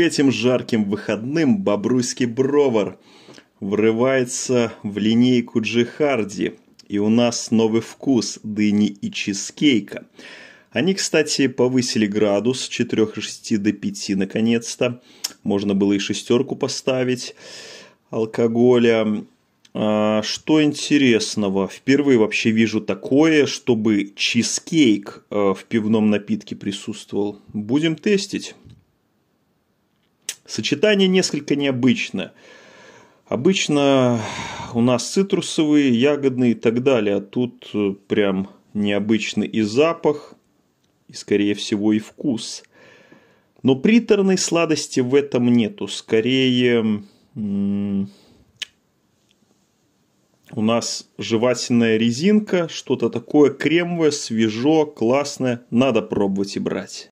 к этим жарким выходным бобруйский бровар врывается в линейку Джихарди, и у нас новый вкус дыни и чизкейка. Они, кстати, повысили градус с 4,6 до 5 наконец-то. Можно было и шестерку поставить алкоголя. А, что интересного? Впервые вообще вижу такое, чтобы чизкейк э, в пивном напитке присутствовал. Будем тестить. Сочетание несколько необычное. Обычно у нас цитрусовые, ягодные и так далее. А тут э, прям необычный и запах, и скорее всего и вкус. Но приторной сладости в этом нету. Скорее у нас жевательная резинка, что-то такое кремовое, свежо, классное. Надо пробовать и брать.